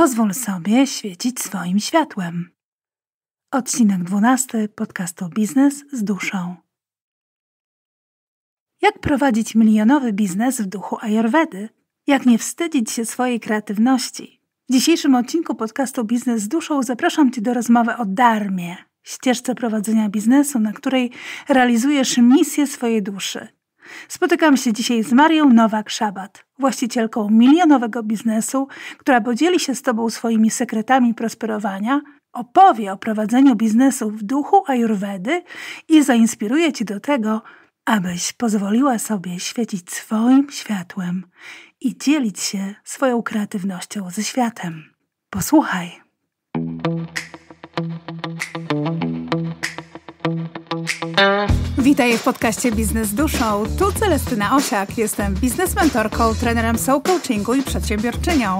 Pozwól sobie świecić swoim światłem. Odcinek 12 podcastu Biznes z duszą. Jak prowadzić milionowy biznes w duchu Ayurvedy? Jak nie wstydzić się swojej kreatywności? W dzisiejszym odcinku podcastu Biznes z duszą zapraszam Cię do rozmowy o darmie, ścieżce prowadzenia biznesu, na której realizujesz misję swojej duszy. Spotykam się dzisiaj z Marią Nowak-Szabat, właścicielką milionowego biznesu, która podzieli się z Tobą swoimi sekretami prosperowania, opowie o prowadzeniu biznesu w duchu Ajurwedy i zainspiruje Cię do tego, abyś pozwoliła sobie świecić swoim światłem i dzielić się swoją kreatywnością ze światem. Posłuchaj. Witaj w podcaście Biznes Duszą. Tu Celestyna Osiak. Jestem biznesmentorką, trenerem soul coachingu i przedsiębiorczynią.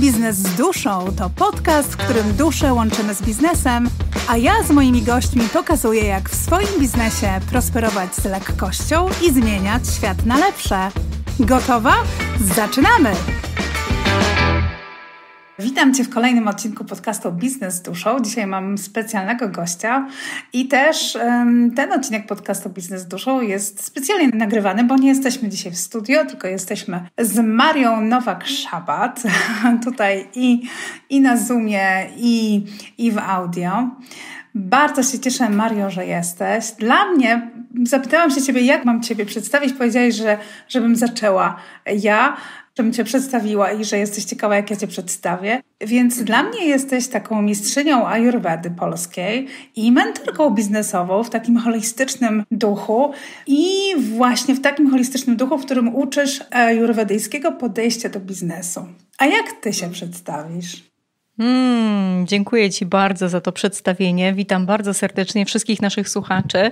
Biznes z duszą to podcast, w którym duszę łączymy z biznesem, a ja z moimi gośćmi pokazuję, jak w swoim biznesie prosperować z lekkością i zmieniać świat na lepsze. Gotowa? Zaczynamy! Witam Cię w kolejnym odcinku podcastu Biznes Duszą. Dzisiaj mam specjalnego gościa i też um, ten odcinek podcastu Biznes Duszą jest specjalnie nagrywany, bo nie jesteśmy dzisiaj w studio, tylko jesteśmy z Marią Nowak-Szabat tutaj i, i na Zoomie i, i w audio. Bardzo się cieszę, Mario, że jesteś. Dla mnie, zapytałam się ciebie, jak mam ciebie przedstawić. Powiedziałeś, że żebym zaczęła ja żebym Cię przedstawiła i że jesteś ciekawa, jak ja Cię przedstawię. Więc dla mnie jesteś taką mistrzynią ajurwedy polskiej i mentorką biznesową w takim holistycznym duchu i właśnie w takim holistycznym duchu, w którym uczysz ajurwedyjskiego podejścia do biznesu. A jak Ty się przedstawisz? Mm, dziękuję Ci bardzo za to przedstawienie. Witam bardzo serdecznie wszystkich naszych słuchaczy.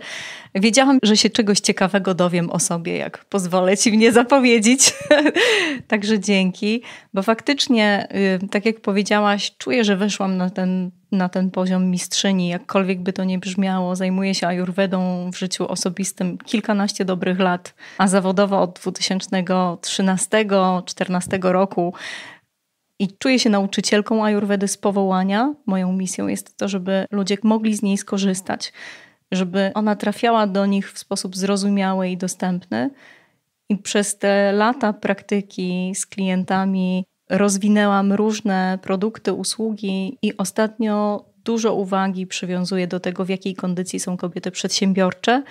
Wiedziałam, że się czegoś ciekawego dowiem o sobie, jak pozwolę Ci mnie zapowiedzieć. Także dzięki, bo faktycznie, y, tak jak powiedziałaś, czuję, że weszłam na ten, na ten poziom mistrzyni, jakkolwiek by to nie brzmiało. Zajmuję się ajurwedą w życiu osobistym kilkanaście dobrych lat, a zawodowo od 2013-2014 roku. I czuję się nauczycielką ajurwedy z powołania. Moją misją jest to, żeby ludzie mogli z niej skorzystać, żeby ona trafiała do nich w sposób zrozumiały i dostępny. I przez te lata praktyki z klientami rozwinęłam różne produkty, usługi i ostatnio dużo uwagi przywiązuję do tego, w jakiej kondycji są kobiety przedsiębiorcze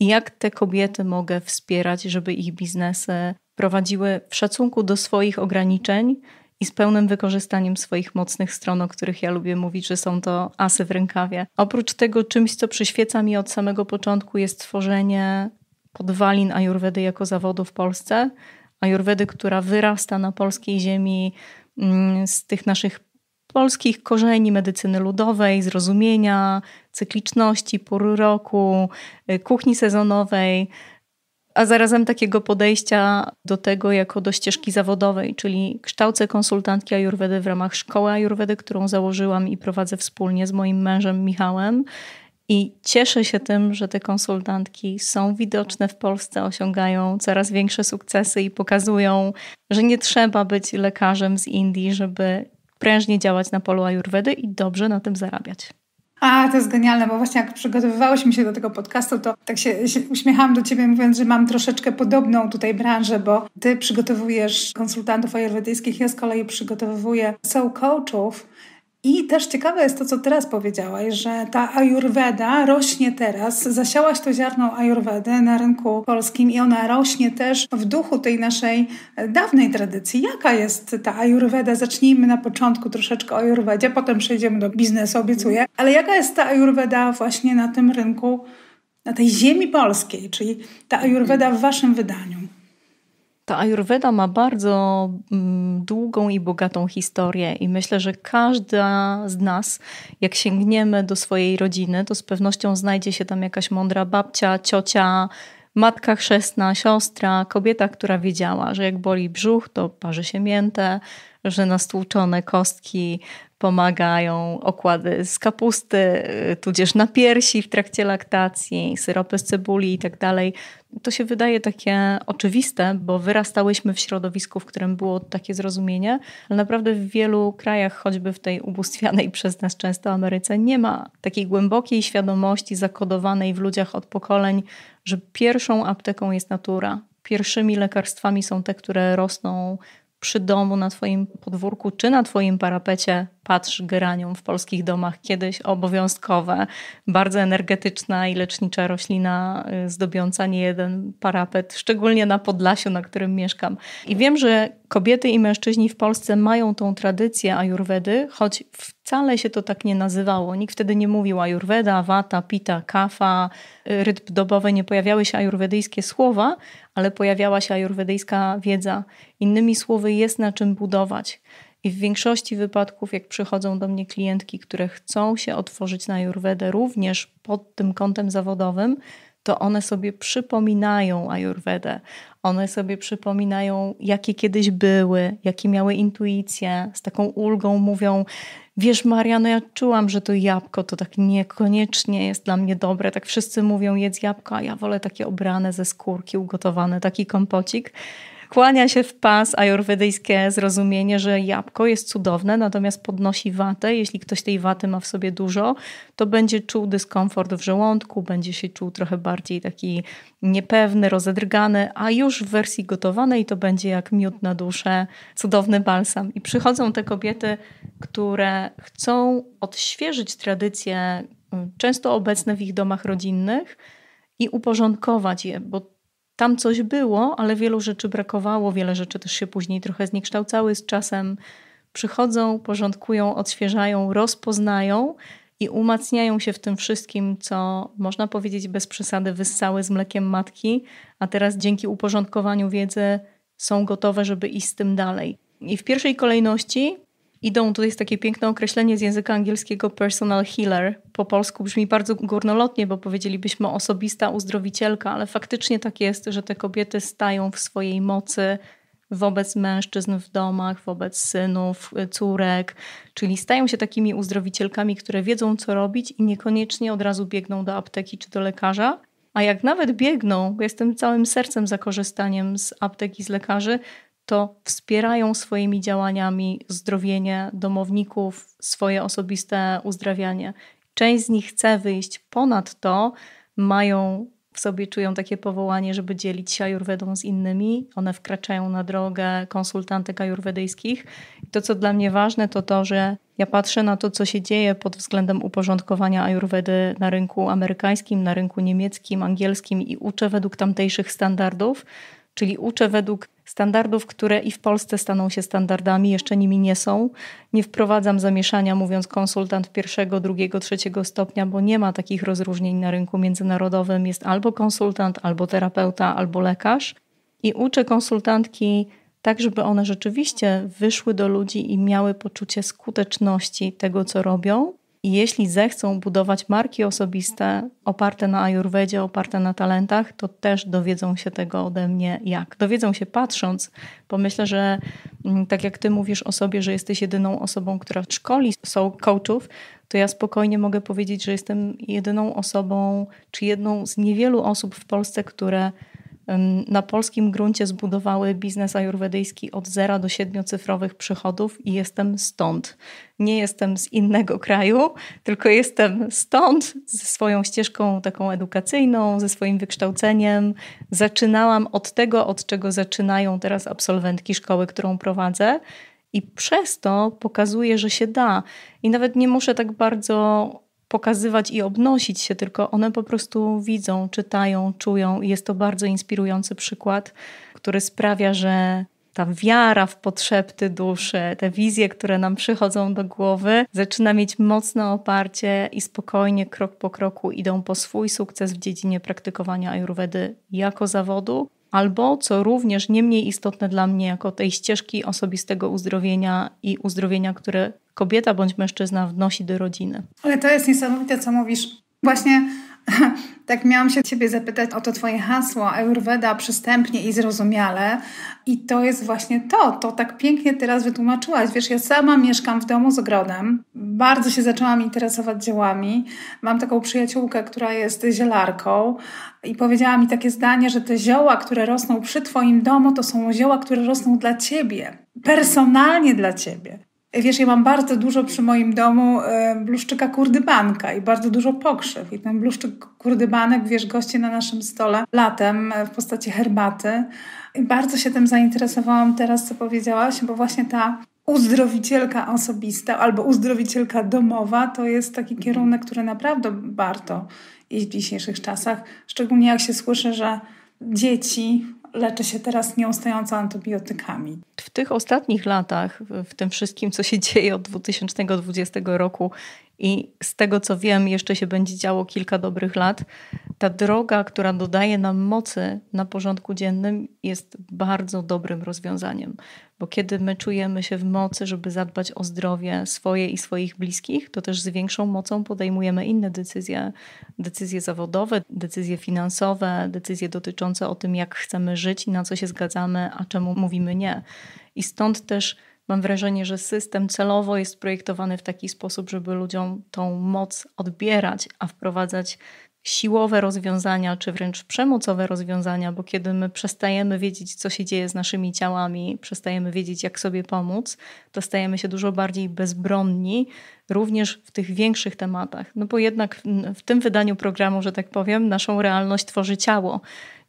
i jak te kobiety mogę wspierać, żeby ich biznesy prowadziły w szacunku do swoich ograniczeń, i z pełnym wykorzystaniem swoich mocnych stron, o których ja lubię mówić, że są to asy w rękawie. Oprócz tego czymś, co przyświeca mi od samego początku jest tworzenie podwalin ajurwedy jako zawodu w Polsce. Ajurwedy, która wyrasta na polskiej ziemi mm, z tych naszych polskich korzeni medycyny ludowej, zrozumienia, cykliczności, pór roku, y, kuchni sezonowej, a zarazem takiego podejścia do tego jako do ścieżki zawodowej, czyli kształcę konsultantki ajurwedy w ramach szkoły ajurwedy, którą założyłam i prowadzę wspólnie z moim mężem Michałem. I cieszę się tym, że te konsultantki są widoczne w Polsce, osiągają coraz większe sukcesy i pokazują, że nie trzeba być lekarzem z Indii, żeby prężnie działać na polu ajurwedy i dobrze na tym zarabiać. A, to jest genialne, bo właśnie jak przygotowywałeś mi się do tego podcastu, to tak się, się uśmiechałam do ciebie mówiąc, że mam troszeczkę podobną tutaj branżę, bo ty przygotowujesz konsultantów ayurwedyjskich, ja z kolei przygotowuję soul coachów, i też ciekawe jest to, co teraz powiedziałaś, że ta ajurweda rośnie teraz. Zasiałaś to ziarno ajurwedy na rynku polskim i ona rośnie też w duchu tej naszej dawnej tradycji. Jaka jest ta ajurweda? Zacznijmy na początku troszeczkę o ajurwedzie, potem przejdziemy do biznesu, obiecuję. Ale jaka jest ta ajurweda właśnie na tym rynku, na tej ziemi polskiej, czyli ta ajurweda w waszym wydaniu? Ta Ayurveda ma bardzo mm, długą i bogatą historię, i myślę, że każda z nas, jak sięgniemy do swojej rodziny, to z pewnością znajdzie się tam jakaś mądra babcia, ciocia, matka chrzestna, siostra, kobieta, która wiedziała, że jak boli brzuch, to parzy się mięte, że na stłuczone kostki pomagają okłady z kapusty, y, tudzież na piersi w trakcie laktacji, syropy z cebuli i tak dalej. To się wydaje takie oczywiste, bo wyrastałyśmy w środowisku, w którym było takie zrozumienie, ale naprawdę w wielu krajach, choćby w tej ubóstwianej przez nas często Ameryce, nie ma takiej głębokiej świadomości zakodowanej w ludziach od pokoleń, że pierwszą apteką jest natura. Pierwszymi lekarstwami są te, które rosną przy domu, na Twoim podwórku czy na Twoim parapecie patrz geranium w polskich domach kiedyś obowiązkowe, bardzo energetyczna i lecznicza roślina y, zdobiąca niejeden parapet, szczególnie na Podlasiu, na którym mieszkam. I wiem, że kobiety i mężczyźni w Polsce mają tą tradycję ajurwedy, choć wcale się to tak nie nazywało. Nikt wtedy nie mówił ajurweda, wata, pita, kafa, y, rytm dobowy, nie pojawiały się ajurwedyjskie słowa, ale pojawiała się ajurwedyjska wiedza. Innymi słowy, jest na czym budować. I w większości wypadków, jak przychodzą do mnie klientki, które chcą się otworzyć na Jurwedę również pod tym kątem zawodowym, to one sobie przypominają Ayurvedę. One sobie przypominają, jakie kiedyś były, jakie miały intuicje. Z taką ulgą mówią: Wiesz, Mariano, ja czułam, że to jabłko to tak niekoniecznie jest dla mnie dobre. Tak wszyscy mówią: jedz jabłko, a ja wolę takie obrane ze skórki, ugotowane, taki kompocik. Kłania się w pas ajurwedyjskie zrozumienie, że jabłko jest cudowne, natomiast podnosi watę. Jeśli ktoś tej waty ma w sobie dużo, to będzie czuł dyskomfort w żołądku, będzie się czuł trochę bardziej taki niepewny, rozedrgany, a już w wersji gotowanej to będzie jak miód na duszę, cudowny balsam. I przychodzą te kobiety, które chcą odświeżyć tradycje mm, często obecne w ich domach rodzinnych i uporządkować je, bo tam coś było, ale wielu rzeczy brakowało, wiele rzeczy też się później trochę zniekształcały z czasem. Przychodzą, porządkują, odświeżają, rozpoznają i umacniają się w tym wszystkim, co można powiedzieć bez przesady wyssały z mlekiem matki, a teraz dzięki uporządkowaniu wiedzy są gotowe, żeby iść z tym dalej. I w pierwszej kolejności idą, tutaj jest takie piękne określenie z języka angielskiego personal healer. Po polsku brzmi bardzo górnolotnie, bo powiedzielibyśmy osobista uzdrowicielka, ale faktycznie tak jest, że te kobiety stają w swojej mocy wobec mężczyzn w domach, wobec synów, y, córek, czyli stają się takimi uzdrowicielkami, które wiedzą co robić i niekoniecznie od razu biegną do apteki czy do lekarza. A jak nawet biegną, bo jestem całym sercem za korzystaniem z apteki z lekarzy, to wspierają swoimi działaniami zdrowienie domowników, swoje osobiste uzdrawianie. Część z nich chce wyjść ponad to, mają w sobie, czują takie powołanie, żeby dzielić się ajurwedą z innymi. One wkraczają na drogę konsultantek ajurwedyjskich. I to, co dla mnie ważne, to to, że ja patrzę na to, co się dzieje pod względem uporządkowania ajurwedy na rynku amerykańskim, na rynku niemieckim, angielskim i uczę według tamtejszych standardów, czyli uczę według standardów, które i w Polsce staną się standardami, jeszcze nimi nie są. Nie wprowadzam zamieszania, mówiąc konsultant pierwszego, drugiego, trzeciego stopnia, bo nie ma takich rozróżnień na rynku międzynarodowym. Jest albo konsultant, albo terapeuta, albo lekarz. I uczę konsultantki tak, żeby one rzeczywiście wyszły do ludzi i miały poczucie skuteczności tego, co robią, i jeśli zechcą budować marki osobiste oparte na ajurwedzie, oparte na talentach, to też dowiedzą się tego ode mnie jak. Dowiedzą się patrząc, bo myślę, że mm, tak jak ty mówisz o sobie, że jesteś jedyną osobą, która szkoli są coachów, to ja spokojnie mogę powiedzieć, że jestem jedyną osobą, czy jedną z niewielu osób w Polsce, które na polskim gruncie zbudowały biznes ajurwedyjski od zera do siedmiocyfrowych przychodów i jestem stąd. Nie jestem z innego kraju, tylko jestem stąd ze swoją ścieżką taką edukacyjną, ze swoim wykształceniem. Zaczynałam od tego, od czego zaczynają teraz absolwentki szkoły, którą prowadzę. I przez to pokazuję, że się da. I nawet nie muszę tak bardzo pokazywać i obnosić się, tylko one po prostu widzą, czytają, czują i jest to bardzo inspirujący przykład, który sprawia, że ta wiara w potrzeby duszy, te wizje, które nam przychodzą do głowy, zaczyna mieć mocne oparcie i spokojnie, krok po kroku idą po swój sukces w dziedzinie praktykowania ayurvedy jako zawodu. Albo, co również nie mniej istotne dla mnie, jako tej ścieżki osobistego uzdrowienia i uzdrowienia, które kobieta bądź mężczyzna wnosi do rodziny. Ale to jest niesamowite, co mówisz. Właśnie tak miałam się ciebie zapytać o to twoje hasło Ayurveda przystępnie i zrozumiale i to jest właśnie to, to tak pięknie teraz wytłumaczyłaś. Wiesz, ja sama mieszkam w domu z ogrodem, bardzo się zaczęłam interesować dziełami. Mam taką przyjaciółkę, która jest zielarką i powiedziała mi takie zdanie, że te zioła, które rosną przy twoim domu, to są zioła, które rosną dla ciebie, personalnie dla ciebie. Wiesz, ja mam bardzo dużo przy moim domu e, bluszczyka kurdybanka i bardzo dużo pokrzyw. I ten bluszczyk kurdybanek, wiesz, goście na naszym stole latem e, w postaci herbaty. I bardzo się tym zainteresowałam teraz, co powiedziałaś, bo właśnie ta uzdrowicielka osobista albo uzdrowicielka domowa to jest taki mhm. kierunek, który naprawdę warto iść w dzisiejszych czasach. Szczególnie jak się słyszy, że dzieci leczy się teraz nieustająco antybiotykami w tych ostatnich latach, w tym wszystkim, co się dzieje od 2020 roku i z tego, co wiem, jeszcze się będzie działo kilka dobrych lat, ta droga, która dodaje nam mocy na porządku dziennym, jest bardzo dobrym rozwiązaniem. Bo kiedy my czujemy się w mocy, żeby zadbać o zdrowie swoje i swoich bliskich, to też z większą mocą podejmujemy inne decyzje, decyzje zawodowe, decyzje finansowe, decyzje dotyczące o tym, jak chcemy żyć i na co się zgadzamy, a czemu mówimy nie. I stąd też mam wrażenie, że system celowo jest projektowany w taki sposób, żeby ludziom tą moc odbierać, a wprowadzać siłowe rozwiązania, czy wręcz przemocowe rozwiązania, bo kiedy my przestajemy wiedzieć, co się dzieje z naszymi ciałami, przestajemy wiedzieć, jak sobie pomóc, to stajemy się dużo bardziej bezbronni, również w tych większych tematach. No bo jednak w, w tym wydaniu programu, że tak powiem, naszą realność tworzy ciało.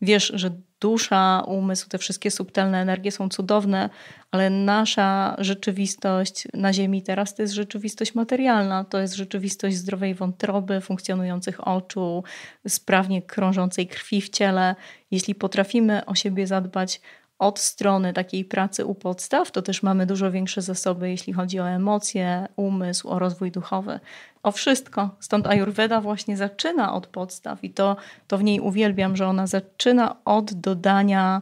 Wiesz, że dusza, umysł, te wszystkie subtelne energie są cudowne, ale nasza rzeczywistość na Ziemi teraz to jest rzeczywistość materialna, to jest rzeczywistość zdrowej wątroby, funkcjonujących oczu, sprawnie krążącej krwi w ciele. Jeśli potrafimy o siebie zadbać, od strony takiej pracy u podstaw, to też mamy dużo większe zasoby, jeśli chodzi o emocje, umysł, o rozwój duchowy o wszystko. Stąd Ayurveda właśnie zaczyna od podstaw i to, to w niej uwielbiam, że ona zaczyna od dodania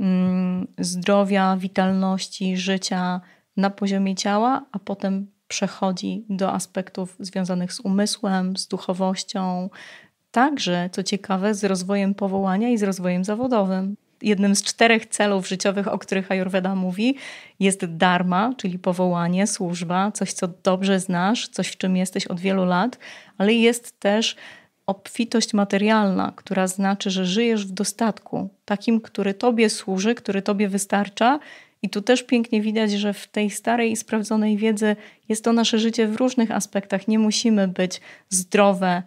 mm, zdrowia, witalności, życia na poziomie ciała, a potem przechodzi do aspektów związanych z umysłem, z duchowością, także, co ciekawe, z rozwojem powołania i z rozwojem zawodowym jednym z czterech celów życiowych, o których Ayurveda mówi, jest dharma, czyli powołanie, służba, coś, co dobrze znasz, coś, w czym jesteś od wielu lat, ale jest też obfitość materialna, która znaczy, że żyjesz w dostatku, takim, który tobie służy, który tobie wystarcza. I tu też pięknie widać, że w tej starej i sprawdzonej wiedzy jest to nasze życie w różnych aspektach. Nie musimy być zdrowe,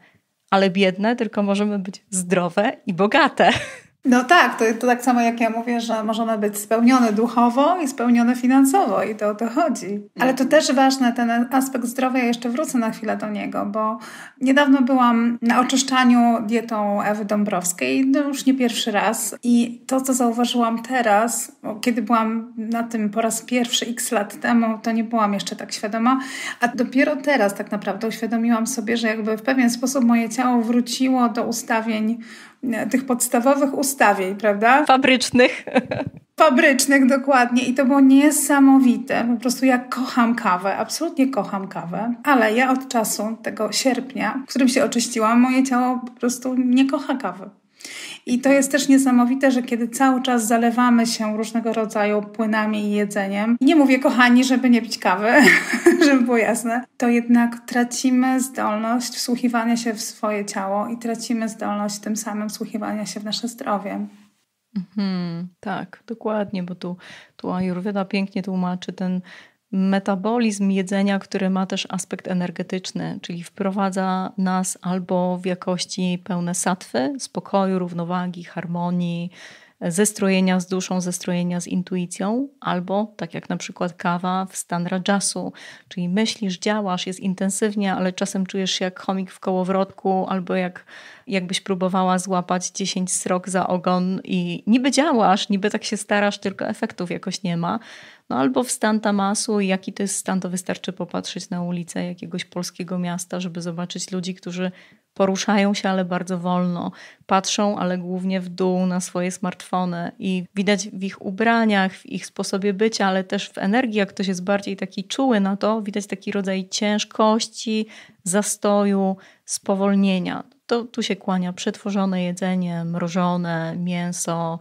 ale biedne, tylko możemy być zdrowe i bogate. No tak, to, to tak samo jak ja mówię, że możemy być spełnione duchowo i spełnione finansowo i to o to chodzi. Ale to też ważne, ten aspekt zdrowia, jeszcze wrócę na chwilę do niego, bo niedawno byłam na oczyszczaniu dietą Ewy Dąbrowskiej, no już nie pierwszy raz i to, co zauważyłam teraz, kiedy byłam na tym po raz pierwszy x lat temu, to nie byłam jeszcze tak świadoma, a dopiero teraz tak naprawdę uświadomiłam sobie, że jakby w pewien sposób moje ciało wróciło do ustawień E, tych podstawowych ustawień, prawda? Fabrycznych. Fabrycznych, dokładnie. I to było niesamowite. Po prostu ja kocham kawę, absolutnie kocham kawę, ale ja od czasu tego sierpnia, w którym się oczyściłam, moje ciało po prostu nie kocha kawy. I to jest też niesamowite, że kiedy cały czas zalewamy się różnego rodzaju płynami i jedzeniem, nie mówię kochani, żeby nie pić kawy, żeby było jasne, to jednak tracimy zdolność wsłuchiwania się w swoje ciało i tracimy zdolność tym samym wsłuchiwania się w nasze zdrowie. Mhm, tak, dokładnie, bo tu, tu Ayurveda pięknie tłumaczy ten metabolizm jedzenia, który ma też aspekt energetyczny, czyli wprowadza nas albo w jakości pełne satwy, spokoju, równowagi, harmonii, zestrojenia z duszą, zestrojenia z intuicją, albo tak jak na przykład kawa w stan rajasu, czyli myślisz, działasz, jest intensywnie, ale czasem czujesz się jak chomik w kołowrotku, albo jak, jakbyś próbowała złapać 10 srok za ogon i niby działasz, niby tak się starasz, tylko efektów jakoś nie ma no albo w stan tamasu i jaki to jest stan, to wystarczy popatrzeć na ulicę jakiegoś polskiego miasta, żeby zobaczyć ludzi, którzy poruszają się, ale bardzo wolno, patrzą, ale głównie w dół na swoje smartfony i widać w ich ubraniach, w ich sposobie bycia, ale też w energii, jak ktoś jest bardziej taki czuły na to, widać taki rodzaj ciężkości, zastoju, spowolnienia to tu się kłania przetworzone jedzenie, mrożone, mięso,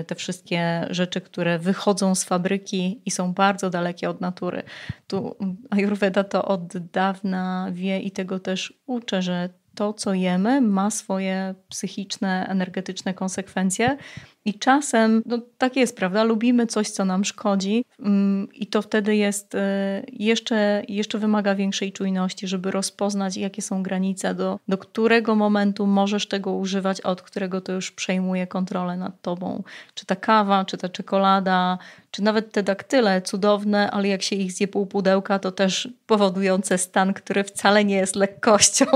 y, te wszystkie rzeczy, które wychodzą z fabryki i są bardzo dalekie od natury. Tu Ayurveda to od dawna wie i tego też uczy, że to, co jemy, ma swoje psychiczne, energetyczne konsekwencje i czasem, no tak jest, prawda? Lubimy coś, co nam szkodzi, mm, i to wtedy jest e, jeszcze, jeszcze wymaga większej czujności, żeby rozpoznać, jakie są granice, do, do którego momentu możesz tego używać, a od którego to już przejmuje kontrolę nad tobą. Czy ta kawa, czy ta czekolada, czy nawet te daktyle cudowne, ale jak się ich zje pół pudełka, to też powodujące stan, który wcale nie jest lekkością.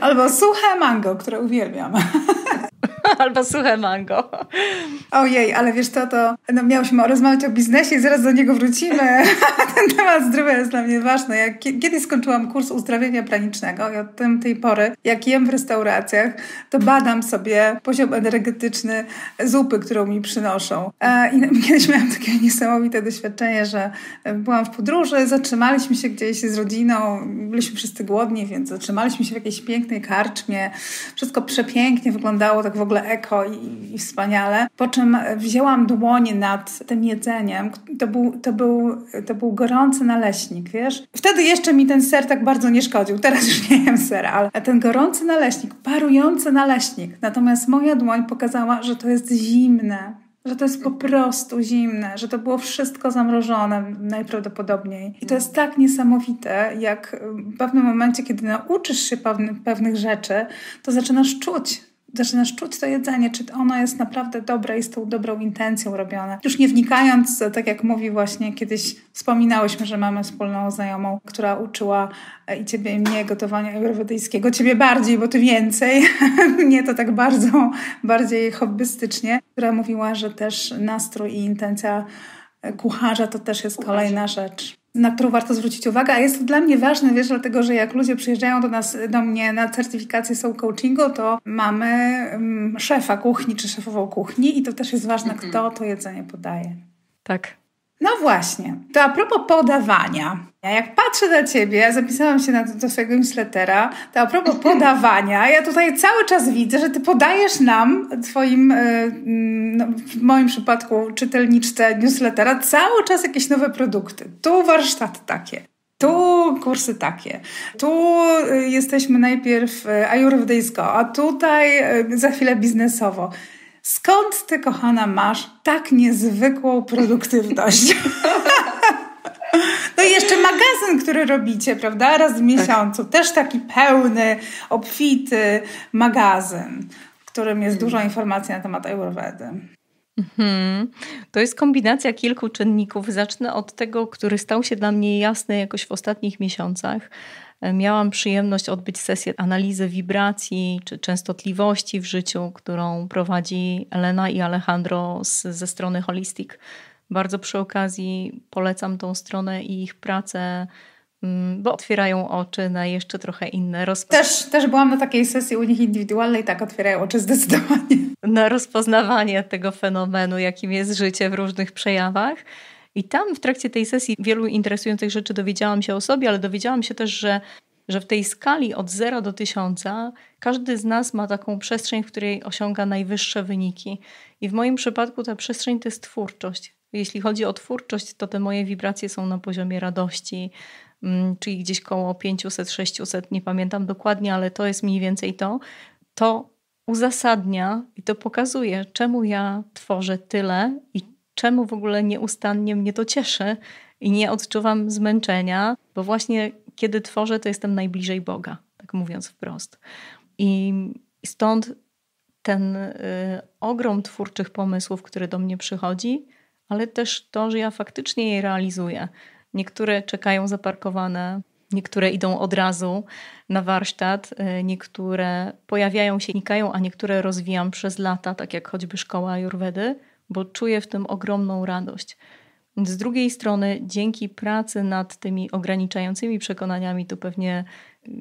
Albo suche mango, które uwielbiam. albo suche mango. Ojej, ale wiesz co, to no, miałyśmy rozmawiać o biznesie i zaraz do niego wrócimy. Ten temat zdrowia jest dla mnie ważny. Ja kiedy skończyłam kurs uzdrawienia planicznego i od tej pory, jak jem w restauracjach, to badam sobie poziom energetyczny zupy, którą mi przynoszą. E, I kiedyś miałam takie niesamowite doświadczenie, że e, byłam w podróży, zatrzymaliśmy się gdzieś z rodziną, byliśmy wszyscy głodni, więc zatrzymaliśmy się w jakiejś pięknej karczmie. Wszystko przepięknie wyglądało, tak w ogóle ogóle eko i, i wspaniale. Po czym wzięłam dłoń nad tym jedzeniem. To był, to, był, to był gorący naleśnik, wiesz? Wtedy jeszcze mi ten ser tak bardzo nie szkodził. Teraz już nie jem sera, ale ten gorący naleśnik, parujący naleśnik. Natomiast moja dłoń pokazała, że to jest zimne że to jest po prostu zimne, że to było wszystko zamrożone najprawdopodobniej. I to jest tak niesamowite, jak w pewnym momencie, kiedy nauczysz się pewnych rzeczy, to zaczynasz czuć zaczynasz czuć to jedzenie, czy ono jest naprawdę dobre i z tą dobrą intencją robione. Już nie wnikając, tak jak mówi właśnie, kiedyś wspominałyśmy, że mamy wspólną znajomą, która uczyła e, i ciebie i mnie gotowania ayurwedyjskiego, ciebie bardziej, bo ty więcej, nie to tak bardzo, bardziej hobbystycznie, która mówiła, że też nastrój i intencja e, kucharza to też jest kolejna rzecz na którą warto zwrócić uwagę, a jest to dla mnie ważne, wiesz, dlatego, że jak ludzie przyjeżdżają do nas, do mnie na certyfikację są coachingu, to mamy um, szefa kuchni czy szefową kuchni i to też jest ważne, mm -hmm. kto to jedzenie podaje. Tak, no właśnie, to a propos podawania. Ja jak patrzę na ciebie, ja zapisałam się na, do swojego newslettera, to a propos podawania, ja tutaj cały czas widzę, że ty podajesz nam, twoim, e, mm, no, w moim przypadku czytelniczce newslettera, cały czas jakieś nowe produkty. Tu warsztat takie, tu kursy takie. Tu e, jesteśmy najpierw e, ajurwedyjsko, a tutaj za chwilę biznesowo. Skąd ty, kochana, masz tak niezwykłą produktywność? No i jeszcze magazyn, który robicie, prawda? Raz w tak. miesiącu. Też taki pełny, obfity magazyn, w którym jest dużo mhm. informacji na temat Ayurvedy. Hmm. To jest kombinacja kilku czynników. Zacznę od tego, który stał się dla mnie jasny jakoś w ostatnich miesiącach miałam przyjemność odbyć sesję analizy wibracji czy częstotliwości w życiu, którą prowadzi Elena i Alejandro z, ze strony Holistic. Bardzo przy okazji polecam tą stronę i ich pracę mm, bo otwierają oczy na jeszcze trochę inne rozpoznawanie. Też, też byłam na takiej sesji u nich indywidualnej, tak otwierają oczy zdecydowanie. Na rozpoznawanie tego fenomenu, jakim jest życie w różnych przejawach. I tam w trakcie tej sesji wielu interesujących rzeczy dowiedziałam się o sobie, ale dowiedziałam się też, że, że w tej skali od 0 do 1000 każdy z nas ma taką przestrzeń, w której osiąga najwyższe wyniki. I w moim przypadku ta przestrzeń to jest twórczość. Jeśli chodzi o twórczość, to te moje wibracje są na poziomie radości, mm, czyli gdzieś koło 500-600, nie pamiętam dokładnie, ale to jest mniej więcej to. To uzasadnia i to pokazuje, czemu ja tworzę tyle i czemu w ogóle nieustannie mnie to cieszy i nie odczuwam zmęczenia, bo właśnie kiedy tworzę, to jestem najbliżej Boga, tak mówiąc wprost. I stąd ten y, ogrom twórczych pomysłów, który do mnie przychodzi, ale też to, że ja faktycznie je realizuję. Niektóre czekają zaparkowane, niektóre idą od razu na warsztat, y, niektóre pojawiają się, nikają, a niektóre rozwijam przez lata, tak jak choćby szkoła Jurwedy bo czuję w tym ogromną radość. Z drugiej strony, dzięki pracy nad tymi ograniczającymi przekonaniami, tu pewnie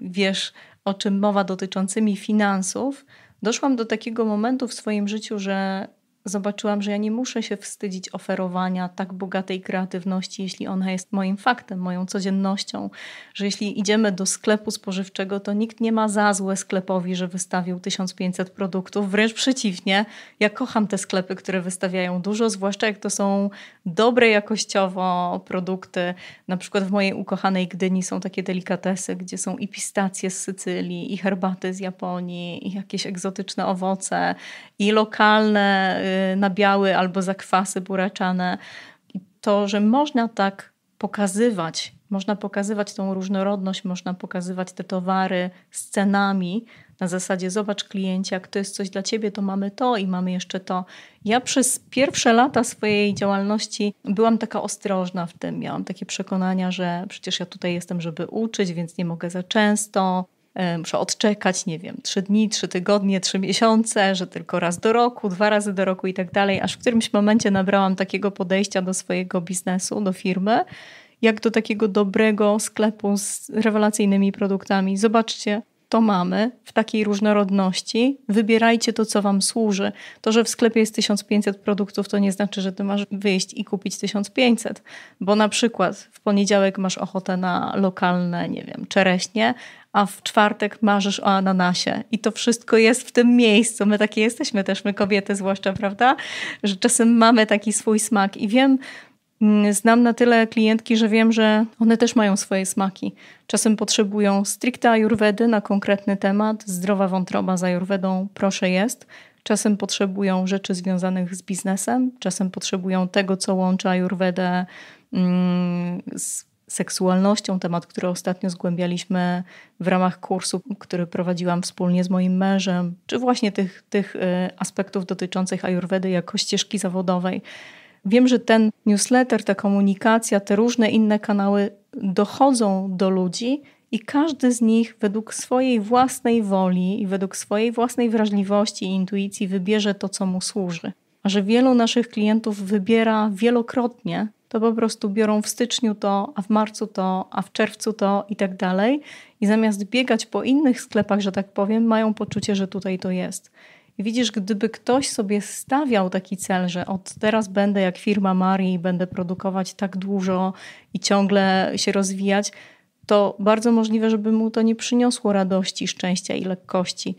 wiesz, o czym mowa dotyczącymi finansów, doszłam do takiego momentu w swoim życiu, że zobaczyłam, że ja nie muszę się wstydzić oferowania tak bogatej kreatywności, jeśli ona jest moim faktem, moją codziennością. Że jeśli idziemy do sklepu spożywczego, to nikt nie ma za złe sklepowi, że wystawił 1500 produktów. Wręcz przeciwnie, ja kocham te sklepy, które wystawiają dużo, zwłaszcza jak to są dobre jakościowo produkty. Na przykład w mojej ukochanej Gdyni są takie delikatesy, gdzie są i pistacje z Sycylii, i herbaty z Japonii, i jakieś egzotyczne owoce, i lokalne na biały albo zakwasy buraczane. I to, że można tak pokazywać, można pokazywać tą różnorodność, można pokazywać te towary z cenami na zasadzie zobacz kliencie, jak to jest coś dla ciebie, to mamy to i mamy jeszcze to. Ja przez pierwsze lata swojej działalności byłam taka ostrożna w tym. Miałam takie przekonania, że przecież ja tutaj jestem, żeby uczyć, więc nie mogę za często E, muszę odczekać, nie wiem, trzy dni, trzy tygodnie, trzy miesiące, że tylko raz do roku, dwa razy do roku i tak dalej, aż w którymś momencie nabrałam takiego podejścia do swojego biznesu, do firmy, jak do takiego dobrego sklepu z rewelacyjnymi produktami. Zobaczcie, to mamy w takiej różnorodności. Wybierajcie to, co Wam służy. To, że w sklepie jest 1500 produktów, to nie znaczy, że Ty masz wyjść i kupić 1500, bo na przykład w poniedziałek masz ochotę na lokalne, nie wiem, czereśnie, a w czwartek marzysz o ananasie. I to wszystko jest w tym miejscu. My takie jesteśmy też, my kobiety zwłaszcza, prawda? Że czasem mamy taki swój smak. I wiem, Mm, znam na tyle klientki, że wiem, że one też mają swoje smaki. Czasem potrzebują stricte ajurwedy na konkretny temat. Zdrowa wątroba z ajurwedą proszę jest. Czasem potrzebują rzeczy związanych z biznesem, czasem potrzebują tego, co łączy ajurwedę mm, z seksualnością, temat, który ostatnio zgłębialiśmy w ramach kursu, który prowadziłam wspólnie z moim mężem, czy właśnie tych, tych y, aspektów dotyczących ajurwedy jako ścieżki zawodowej. Wiem, że ten newsletter, ta komunikacja, te różne inne kanały dochodzą do ludzi i każdy z nich według swojej własnej woli i według swojej własnej wrażliwości i intuicji wybierze to, co mu służy. A że wielu naszych klientów wybiera wielokrotnie, to po prostu biorą w styczniu to, a w marcu to, a w czerwcu to i tak dalej. I zamiast biegać po innych sklepach, że tak powiem, mają poczucie, że tutaj to jest widzisz, gdyby ktoś sobie stawiał taki cel, że od teraz będę jak firma Marii, będę produkować tak dużo i ciągle się rozwijać, to bardzo możliwe, żeby mu to nie przyniosło radości, szczęścia i lekkości.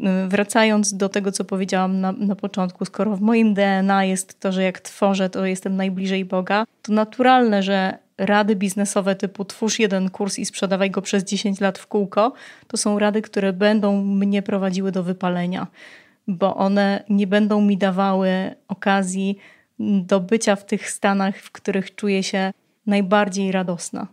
Y, wracając do tego, co powiedziałam na, na początku, skoro w moim DNA jest to, że jak tworzę, to jestem najbliżej Boga, to naturalne, że rady biznesowe typu twórz jeden kurs i sprzedawaj go przez 10 lat w kółko, to są rady, które będą mnie prowadziły do wypalenia bo one nie będą mi dawały okazji do bycia w tych stanach, w których czuję się najbardziej radosna.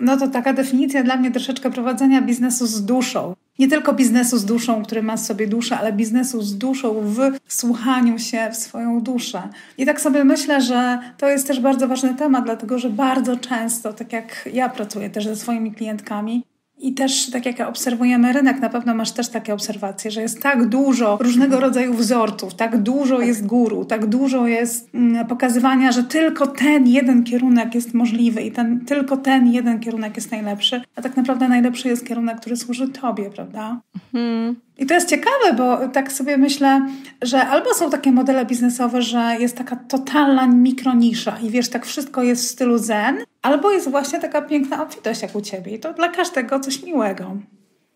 No to taka definicja dla mnie troszeczkę prowadzenia biznesu z duszą. Nie tylko biznesu z duszą, który ma sobie duszę, ale biznesu z duszą w słuchaniu się w swoją duszę. I tak sobie myślę, że to jest też bardzo ważny temat, dlatego że bardzo często, tak jak ja pracuję też ze swoimi klientkami, i też, tak jak obserwujemy rynek, na pewno masz też takie obserwacje, że jest tak dużo różnego rodzaju wzorców, tak dużo tak. jest guru, tak dużo jest mm, pokazywania, że tylko ten jeden kierunek jest możliwy i ten, tylko ten jeden kierunek jest najlepszy, a tak naprawdę najlepszy jest kierunek, który służy tobie, prawda? Mhm. I to jest ciekawe, bo tak sobie myślę, że albo są takie modele biznesowe, że jest taka totalna mikronisza i wiesz, tak wszystko jest w stylu zen, albo jest właśnie taka piękna obfitość jak u ciebie. I to dla każdego coś miłego.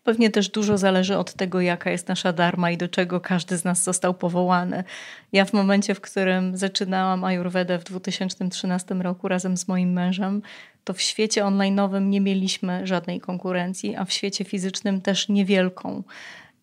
Pewnie też dużo zależy od tego, jaka jest nasza dharma i do czego każdy z nas został powołany. Ja w momencie, w którym zaczynałam Ayurvedę w 2013 roku razem z moim mężem, to w świecie online nie mieliśmy żadnej konkurencji, a w świecie fizycznym też niewielką.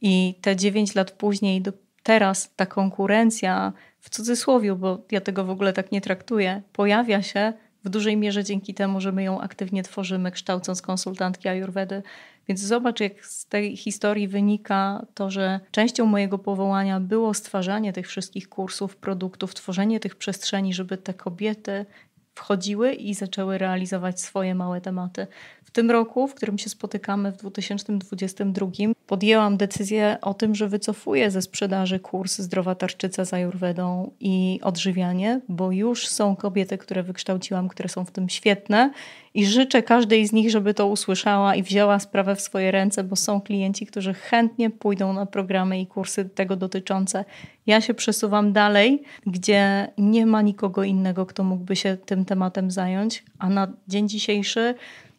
I te 9 lat później, do teraz ta konkurencja, w cudzysłowie, bo ja tego w ogóle tak nie traktuję, pojawia się w dużej mierze dzięki temu, że my ją aktywnie tworzymy, kształcąc konsultantki Ayurvedy. Więc zobacz, jak z tej historii wynika to, że częścią mojego powołania było stwarzanie tych wszystkich kursów, produktów, tworzenie tych przestrzeni, żeby te kobiety wchodziły i zaczęły realizować swoje małe tematy. W tym roku, w którym się spotykamy, w 2022, podjęłam decyzję o tym, że wycofuję ze sprzedaży kurs Zdrowa Tarczyca z Ayurvedą i odżywianie, bo już są kobiety, które wykształciłam, które są w tym świetne i życzę każdej z nich, żeby to usłyszała i wzięła sprawę w swoje ręce, bo są klienci, którzy chętnie pójdą na programy i kursy tego dotyczące. Ja się przesuwam dalej, gdzie nie ma nikogo innego, kto mógłby się tym tematem zająć, a na dzień dzisiejszy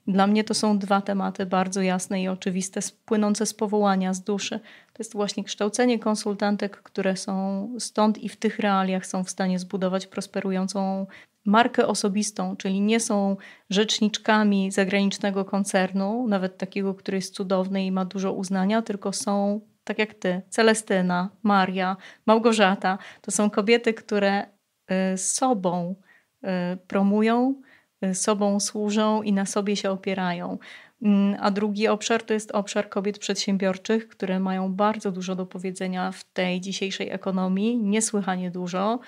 dla mnie to są dwa tematy bardzo jasne i oczywiste, płynące z powołania, z duszy. To jest właśnie kształcenie konsultantek, które są stąd i w tych realiach są w stanie zbudować prosperującą markę osobistą, czyli nie są rzeczniczkami zagranicznego koncernu, nawet takiego, który jest cudowny i ma dużo uznania, tylko są tak jak ty, Celestyna, Maria, Małgorzata. To są kobiety, które y, sobą y, promują, y, sobą służą i na sobie się opierają. Mm, a drugi obszar to jest obszar kobiet przedsiębiorczych, które mają bardzo dużo do powiedzenia w tej dzisiejszej ekonomii, niesłychanie dużo.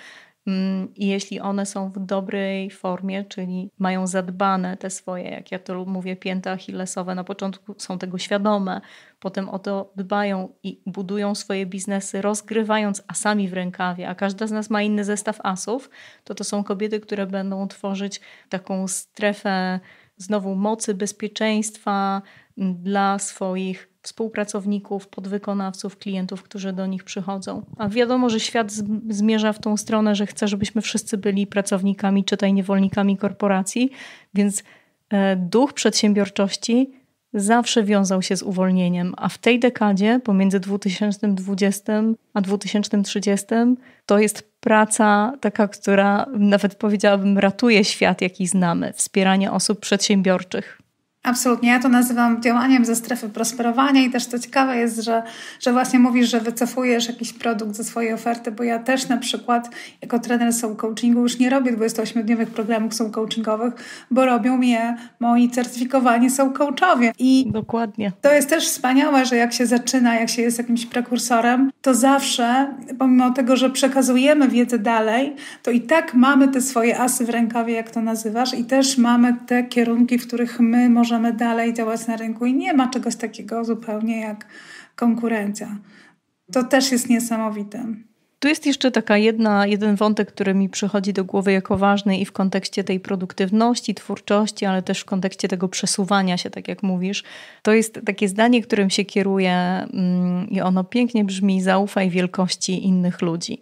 Mm, I jeśli one są w dobrej formie, czyli mają zadbane te swoje, jak ja to mówię, pięta achillesowe, na początku są tego świadome, potem o to dbają i budują swoje biznesy, rozgrywając asami w rękawie, a każda z nas ma inny zestaw asów, to to są kobiety, które będą tworzyć taką strefę znowu mocy, bezpieczeństwa mm, dla swoich współpracowników, podwykonawców, klientów, którzy do nich przychodzą. A wiadomo, że świat zmierza w tą stronę, że chce, żebyśmy wszyscy byli pracownikami, czytaj niewolnikami korporacji, więc e, duch przedsiębiorczości zawsze wiązał się z uwolnieniem, a w tej dekadzie pomiędzy 2020 a 2030 to jest praca taka, która nawet powiedziałabym ratuje świat, jaki znamy, wspieranie osób przedsiębiorczych Absolutnie, ja to nazywam działaniem ze strefy prosperowania i też to ciekawe jest, że, że właśnie mówisz, że wycofujesz jakiś produkt ze swojej oferty, bo ja też na przykład jako trener są coachingu już nie robię 28-dniowych programów są coachingowych, bo robią je moi certyfikowani są coachowie. I Dokładnie. to jest też wspaniałe, że jak się zaczyna, jak się jest jakimś prekursorem, to zawsze, pomimo tego, że przekazujemy wiedzę dalej, to i tak mamy te swoje asy w rękawie, jak to nazywasz, i też mamy te kierunki, w których my możemy możemy dalej działać na rynku i nie ma czegoś takiego zupełnie jak konkurencja. To też jest niesamowite. Tu jest jeszcze taka jedna, jeden wątek, który mi przychodzi do głowy jako ważny i w kontekście tej produktywności, twórczości, ale też w kontekście tego przesuwania się, tak jak mówisz. To jest takie zdanie, którym się kieruję mm, i ono pięknie brzmi: zaufaj wielkości innych ludzi.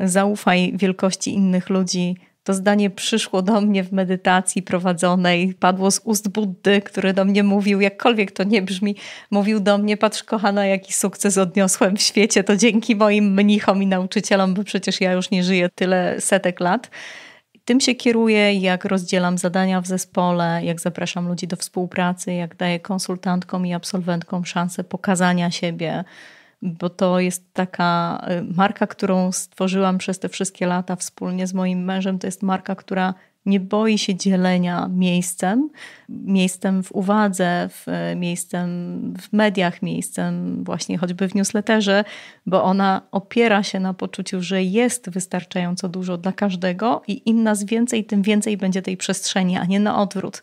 Zaufaj wielkości innych ludzi to zdanie przyszło do mnie w medytacji prowadzonej, padło z ust Buddy, który do mnie mówił, jakkolwiek to nie brzmi, mówił do mnie: Patrz, kochana, jaki sukces odniosłem w świecie, to dzięki moim mnichom i nauczycielom, bo przecież ja już nie żyję tyle setek lat. Tym się kieruję, jak rozdzielam zadania w zespole, jak zapraszam ludzi do współpracy, jak daję konsultantkom i absolwentkom szansę pokazania siebie bo to jest taka y, marka, którą stworzyłam przez te wszystkie lata wspólnie z moim mężem. To jest marka, która nie boi się dzielenia miejscem, miejscem w uwadze, w, y, miejscem w mediach, miejscem właśnie choćby w newsletterze, bo ona opiera się na poczuciu, że jest wystarczająco dużo dla każdego i im nas więcej, tym więcej będzie tej przestrzeni, a nie na odwrót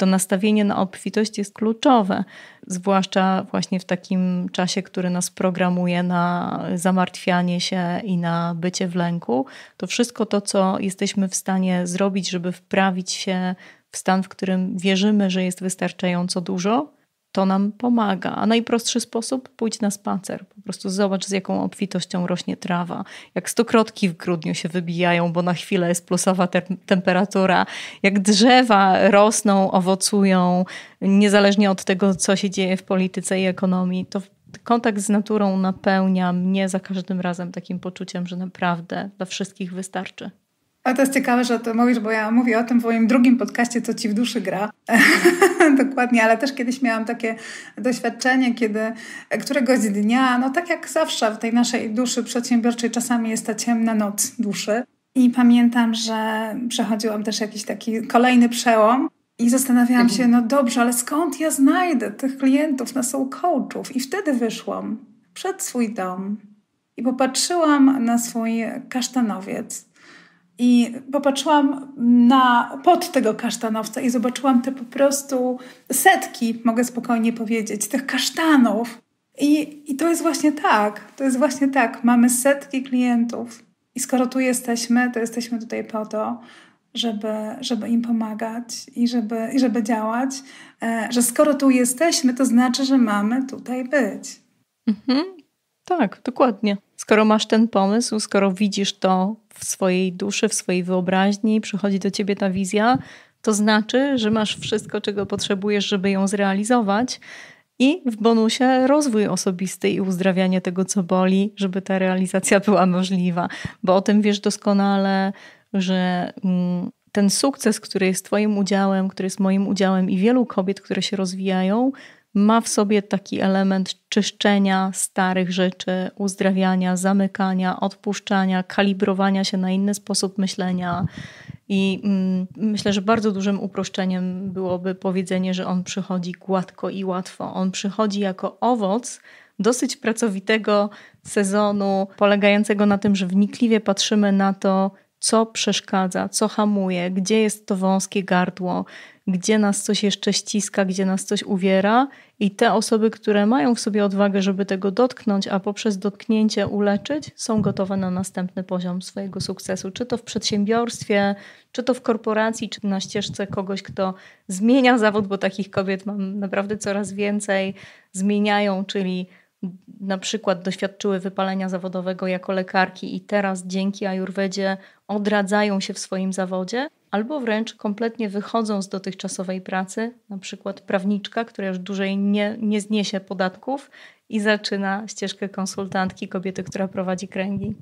to nastawienie na obfitość jest kluczowe, zwłaszcza właśnie w takim czasie, który nas programuje na zamartwianie się i na bycie w lęku. To wszystko to, co jesteśmy w stanie zrobić, żeby wprawić się w stan, w którym wierzymy, że jest wystarczająco dużo, to nam pomaga. A najprostszy sposób? Pójdź na spacer. Po prostu zobacz, z jaką obfitością rośnie trawa. Jak stokrotki w grudniu się wybijają, bo na chwilę jest plusowa te temperatura. Jak drzewa rosną, owocują, niezależnie od tego, co się dzieje w polityce i ekonomii, to kontakt z naturą napełnia mnie za każdym razem takim poczuciem, że naprawdę dla wszystkich wystarczy. A to jest ciekawe, że to mówisz, bo ja mówię o tym w moim drugim podcaście, co ci w duszy gra. Dokładnie, ale też kiedyś miałam takie doświadczenie, kiedy któregoś dnia, no tak jak zawsze w tej naszej duszy przedsiębiorczej, czasami jest ta ciemna noc duszy. I pamiętam, że przechodziłam też jakiś taki kolejny przełom. I zastanawiałam się, no dobrze, ale skąd ja znajdę tych klientów na soul coachów? I wtedy wyszłam przed swój dom i popatrzyłam na swój kasztanowiec i popatrzyłam na pod tego kasztanowca i zobaczyłam te po prostu setki, mogę spokojnie powiedzieć, tych kasztanów. I, I to jest właśnie tak, to jest właśnie tak. Mamy setki klientów i skoro tu jesteśmy, to jesteśmy tutaj po to, żeby, żeby im pomagać i żeby, i żeby działać, e, że skoro tu jesteśmy, to znaczy, że mamy tutaj być. Mhm. Tak, dokładnie. Skoro masz ten pomysł, skoro widzisz to, w swojej duszy, w swojej wyobraźni przychodzi do ciebie ta wizja, to znaczy, że masz wszystko, czego potrzebujesz, żeby ją zrealizować. I w bonusie rozwój osobisty i uzdrawianie tego, co boli, żeby ta realizacja była możliwa. Bo o tym wiesz doskonale, że mm, ten sukces, który jest Twoim udziałem, który jest moim udziałem i wielu kobiet, które się rozwijają, ma w sobie taki element czyszczenia starych rzeczy, uzdrawiania, zamykania, odpuszczania, kalibrowania się na inny sposób myślenia. I mm, myślę, że bardzo dużym uproszczeniem byłoby powiedzenie, że on przychodzi gładko i łatwo. On przychodzi jako owoc dosyć pracowitego sezonu, polegającego na tym, że wnikliwie patrzymy na to, co przeszkadza, co hamuje, gdzie jest to wąskie gardło, gdzie nas coś jeszcze ściska, gdzie nas coś uwiera, i te osoby, które mają w sobie odwagę, żeby tego dotknąć, a poprzez dotknięcie uleczyć, są gotowe na następny poziom swojego sukcesu, czy to w przedsiębiorstwie, czy to w korporacji, czy na ścieżce kogoś, kto zmienia zawód, bo takich kobiet mam naprawdę coraz więcej, zmieniają, czyli na przykład doświadczyły wypalenia zawodowego jako lekarki i teraz dzięki ajurwedzie odradzają się w swoim zawodzie, albo wręcz kompletnie wychodzą z dotychczasowej pracy, na przykład prawniczka, która już dłużej nie, nie zniesie podatków i zaczyna ścieżkę konsultantki kobiety, która prowadzi kręgi.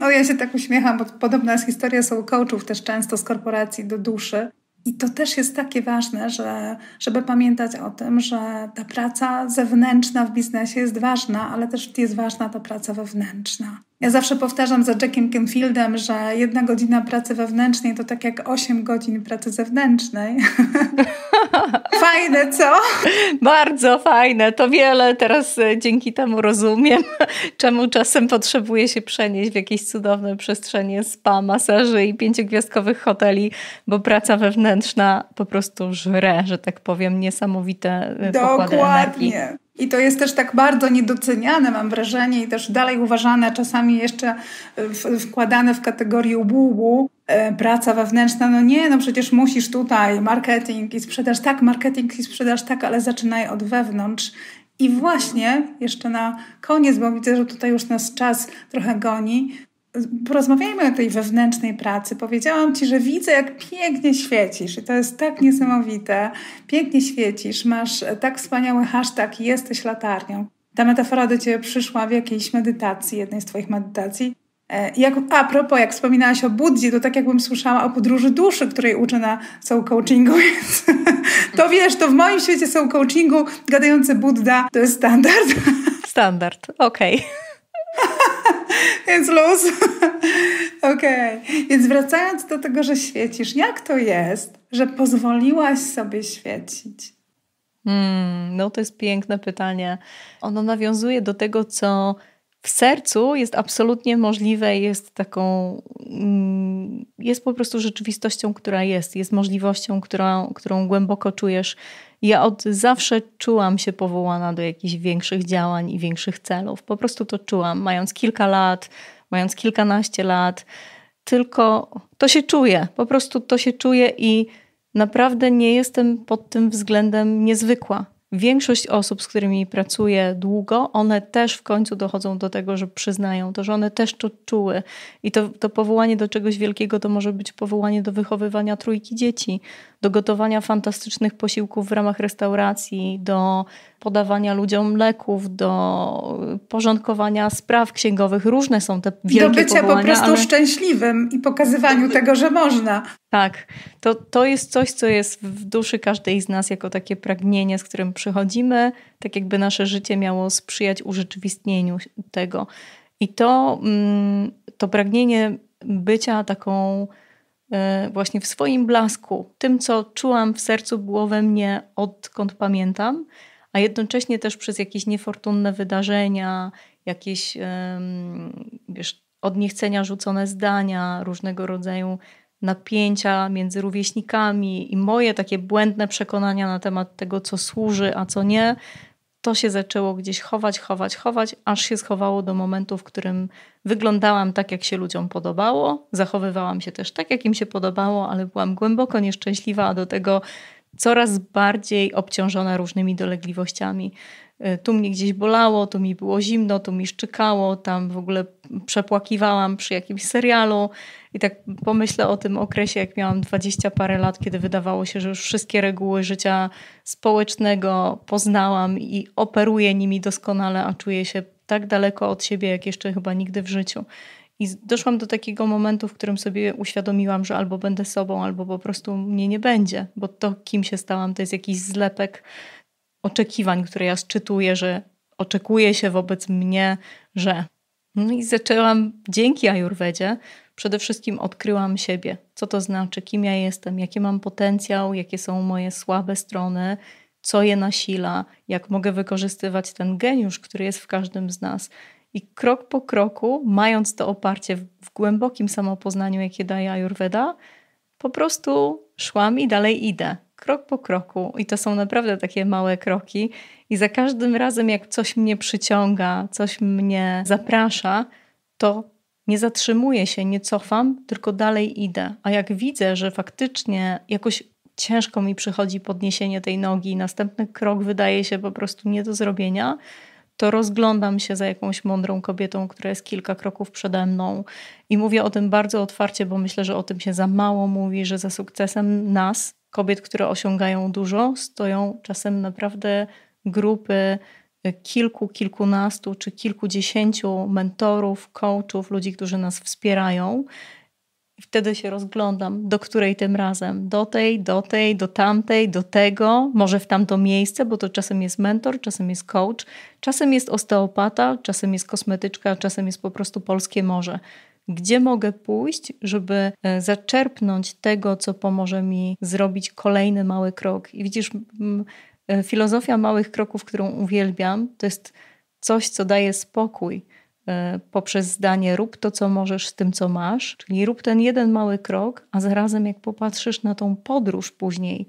No ja się tak uśmiecham, bo podobna jest historia są coachów też często z korporacji do duszy, i to też jest takie ważne, że, żeby pamiętać o tym, że ta praca zewnętrzna w biznesie jest ważna, ale też jest ważna ta praca wewnętrzna. Ja zawsze powtarzam za Jackiem Kenfieldem, że jedna godzina pracy wewnętrznej to tak jak 8 godzin pracy zewnętrznej. fajne, co? Bardzo fajne. To wiele teraz e, dzięki temu rozumiem, czemu czasem potrzebuje się przenieść w jakieś cudowne przestrzenie spa, masaży i pięciogwiazdkowych hoteli, bo praca wewnętrzna po prostu żre, że tak powiem, niesamowite e, Dokładnie. pokłady i to jest też tak bardzo niedoceniane, mam wrażenie, i też dalej uważane, czasami jeszcze e, wkładane w kategorię ububu. E, praca wewnętrzna, no nie, no przecież musisz tutaj marketing i sprzedaż, tak, marketing i sprzedaż, tak, ale zaczynaj od wewnątrz. I właśnie jeszcze na koniec, bo widzę, że tutaj już nas czas trochę goni, porozmawiajmy o tej wewnętrznej pracy. Powiedziałam Ci, że widzę, jak pięknie świecisz i to jest tak niesamowite. Pięknie świecisz, masz tak wspaniały hashtag jesteś latarnią. Ta metafora do Ciebie przyszła w jakiejś medytacji, jednej z Twoich medytacji. E, jak, a propos, jak wspominałaś o Buddzie, to tak jakbym słyszała o podróży duszy, której uczę na soul coachingu, więc to wiesz, to w moim świecie soul coachingu gadający Budda to jest standard. Standard, okej. Okay. Więc luz. Okej. Okay. Więc wracając do tego, że świecisz, jak to jest, że pozwoliłaś sobie świecić? Hmm, no to jest piękne pytanie. Ono nawiązuje do tego, co w sercu jest absolutnie możliwe, jest taką, mm, jest po prostu rzeczywistością, która jest, jest możliwością, którą, którą głęboko czujesz ja od zawsze czułam się powołana do jakichś większych działań i większych celów. Po prostu to czułam, mając kilka lat, mając kilkanaście lat. Tylko to się czuje, po prostu to się czuje i naprawdę nie jestem pod tym względem niezwykła. Większość osób, z którymi pracuję długo, one też w końcu dochodzą do tego, że przyznają to, że one też to czuły. I to, to powołanie do czegoś wielkiego to może być powołanie do wychowywania trójki dzieci, do gotowania fantastycznych posiłków w ramach restauracji, do podawania ludziom leków, do porządkowania spraw księgowych. Różne są te wielkie Do bycia po prostu ale... szczęśliwym i pokazywaniu tego, że można. Tak, to, to jest coś, co jest w duszy każdej z nas jako takie pragnienie, z którym przychodzimy, tak jakby nasze życie miało sprzyjać urzeczywistnieniu tego. I to, mm, to pragnienie bycia taką e, właśnie w swoim blasku, tym, co czułam w sercu, było we mnie odkąd pamiętam, a jednocześnie też przez jakieś niefortunne wydarzenia, jakieś wiesz, od niechcenia rzucone zdania, różnego rodzaju napięcia między rówieśnikami i moje takie błędne przekonania na temat tego, co służy, a co nie, to się zaczęło gdzieś chować, chować, chować, aż się schowało do momentu, w którym wyglądałam tak, jak się ludziom podobało, zachowywałam się też tak, jak im się podobało, ale byłam głęboko nieszczęśliwa, a do tego coraz bardziej obciążona różnymi dolegliwościami. Y, tu mnie gdzieś bolało, tu mi było zimno, tu mi szczekało, tam w ogóle przepłakiwałam przy jakimś serialu. I tak pomyślę o tym okresie, jak miałam dwadzieścia parę lat, kiedy wydawało się, że już wszystkie reguły życia społecznego poznałam i operuję nimi doskonale, a czuję się tak daleko od siebie, jak jeszcze chyba nigdy w życiu. I doszłam do takiego momentu, w którym sobie uświadomiłam, że albo będę sobą, albo po prostu mnie nie będzie, bo to, kim się stałam, to jest jakiś zlepek oczekiwań, które ja szczytuję, że oczekuje się wobec mnie, że. No i zaczęłam dzięki Ajurwedzie przede wszystkim odkryłam siebie. Co to znaczy, kim ja jestem, jaki mam potencjał, jakie są moje słabe strony, co je nasila, jak mogę wykorzystywać ten geniusz, który jest w każdym z nas. I krok po kroku, mając to oparcie w głębokim samopoznaniu, jakie daje Ayurveda, po prostu szłam i dalej idę. Krok po kroku. I to są naprawdę takie małe kroki. I za każdym razem, jak coś mnie przyciąga, coś mnie zaprasza, to nie zatrzymuję się, nie cofam, tylko dalej idę. A jak widzę, że faktycznie jakoś ciężko mi przychodzi podniesienie tej nogi, następny krok wydaje się po prostu nie do zrobienia, to rozglądam się za jakąś mądrą kobietą, która jest kilka kroków przede mną. I mówię o tym bardzo otwarcie, bo myślę, że o tym się za mało mówi, że za sukcesem nas, kobiet, które osiągają dużo, stoją czasem naprawdę grupy y, kilku, kilkunastu czy kilkudziesięciu mentorów, coachów, ludzi, którzy nas wspierają. I wtedy się rozglądam, do której tym razem? Do tej, do tej, do tamtej, do tego, może w tamto miejsce, bo to czasem jest mentor, czasem jest coach, czasem jest osteopata, czasem jest kosmetyczka, czasem jest po prostu polskie morze. Gdzie mogę pójść, żeby e, zaczerpnąć tego, co pomoże mi zrobić kolejny mały krok? I widzisz, e, filozofia małych kroków, którą uwielbiam, to jest coś, co daje spokój E, poprzez zdanie rób to, co możesz z tym, co masz, czyli rób ten jeden mały krok, a zarazem jak popatrzysz na tą podróż później,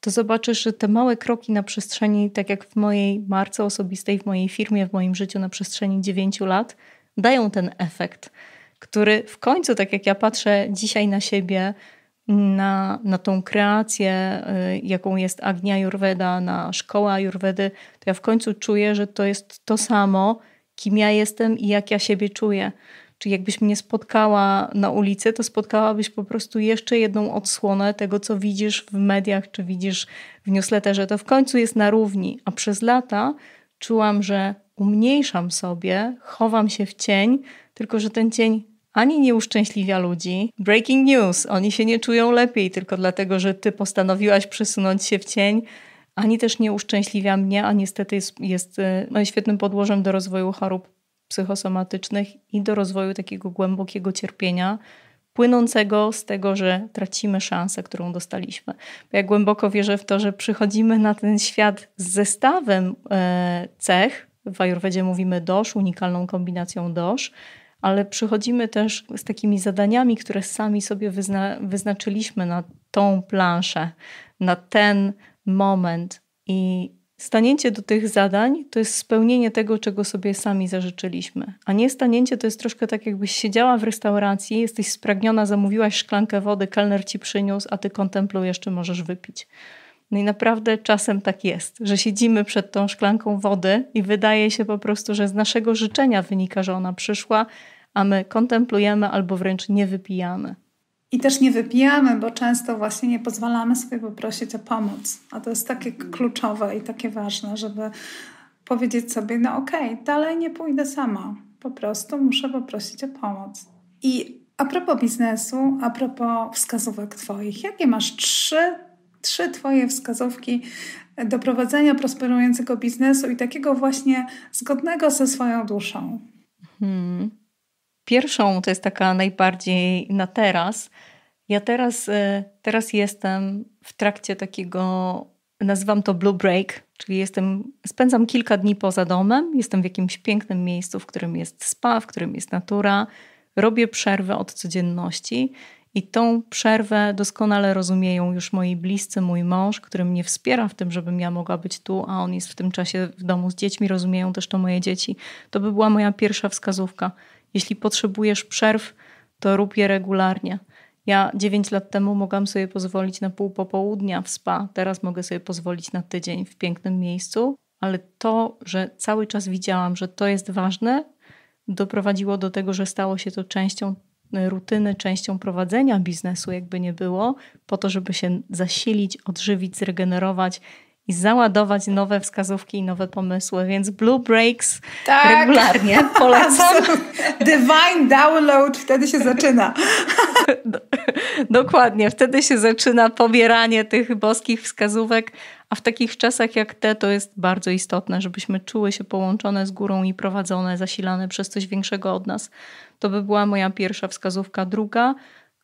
to zobaczysz, że te małe kroki na przestrzeni, tak jak w mojej marce osobistej, w mojej firmie, w moim życiu na przestrzeni 9 lat, dają ten efekt, który w końcu, tak jak ja patrzę dzisiaj na siebie, na, na tą kreację, e, jaką jest Agnia Jurweda, na szkołę Jurwedy, to ja w końcu czuję, że to jest to samo, kim ja jestem i jak ja siebie czuję. Czyli jakbyś mnie spotkała na ulicy, to spotkałabyś po prostu jeszcze jedną odsłonę tego, co widzisz w mediach, czy widzisz w newsletterze. To w końcu jest na równi. A przez lata czułam, że umniejszam sobie, chowam się w cień, tylko że ten cień ani nie uszczęśliwia ludzi. Breaking news, oni się nie czują lepiej tylko dlatego, że ty postanowiłaś przesunąć się w cień ani też nie uszczęśliwia mnie, a niestety jest, jest e, świetnym podłożem do rozwoju chorób psychosomatycznych i do rozwoju takiego głębokiego cierpienia, płynącego z tego, że tracimy szansę, którą dostaliśmy. Bo ja głęboko wierzę w to, że przychodzimy na ten świat z zestawem e, cech. W ayurvedzie mówimy dosz, unikalną kombinacją dosz, ale przychodzimy też z takimi zadaniami, które sami sobie wyzna wyznaczyliśmy na tą planszę, na ten moment i stanięcie do tych zadań to jest spełnienie tego, czego sobie sami zażyczyliśmy. A nie stanięcie to jest troszkę tak, jakbyś siedziała w restauracji, jesteś spragniona, zamówiłaś szklankę wody, kelner ci przyniósł, a ty kontemplujesz, czy możesz wypić. No i naprawdę czasem tak jest, że siedzimy przed tą szklanką wody i wydaje się po prostu, że z naszego życzenia wynika, że ona przyszła, a my kontemplujemy albo wręcz nie wypijamy. I też nie wypijamy, bo często właśnie nie pozwalamy sobie poprosić o pomoc. A to jest takie mhm. kluczowe i takie ważne, żeby powiedzieć sobie, no okej, okay, dalej nie pójdę sama. Po prostu muszę poprosić o pomoc. I a propos biznesu, a propos wskazówek Twoich, jakie masz trzy, trzy Twoje wskazówki do prowadzenia prosperującego biznesu i takiego właśnie zgodnego ze swoją duszą? Hmm. Pierwszą to jest taka najbardziej na teraz. Ja teraz, e, teraz jestem w trakcie takiego, nazywam to blue break, czyli jestem, spędzam kilka dni poza domem, jestem w jakimś pięknym miejscu, w którym jest spa, w którym jest natura, robię przerwę od codzienności i tą przerwę doskonale rozumieją już moi bliscy, mój mąż, który mnie wspiera w tym, żebym ja mogła być tu, a on jest w tym czasie w domu z dziećmi, rozumieją też to moje dzieci. To by była moja pierwsza wskazówka. Jeśli potrzebujesz przerw, to rób je regularnie. Ja 9 lat temu mogłam sobie pozwolić na pół popołudnia w spa, teraz mogę sobie pozwolić na tydzień w pięknym miejscu, ale to, że cały czas widziałam, że to jest ważne, doprowadziło do tego, że stało się to częścią y, rutyny, częścią prowadzenia biznesu, jakby nie było, po to, żeby się zasilić, odżywić, zregenerować i załadować nowe wskazówki i nowe pomysły. Więc Blue Breaks tak. regularnie polecam. Divine download, wtedy się zaczyna. Dokładnie, wtedy się zaczyna pobieranie tych boskich wskazówek, a w takich czasach jak te to jest bardzo istotne, żebyśmy czuły się połączone z górą i prowadzone, zasilane przez coś większego od nas. To by była moja pierwsza wskazówka. Druga,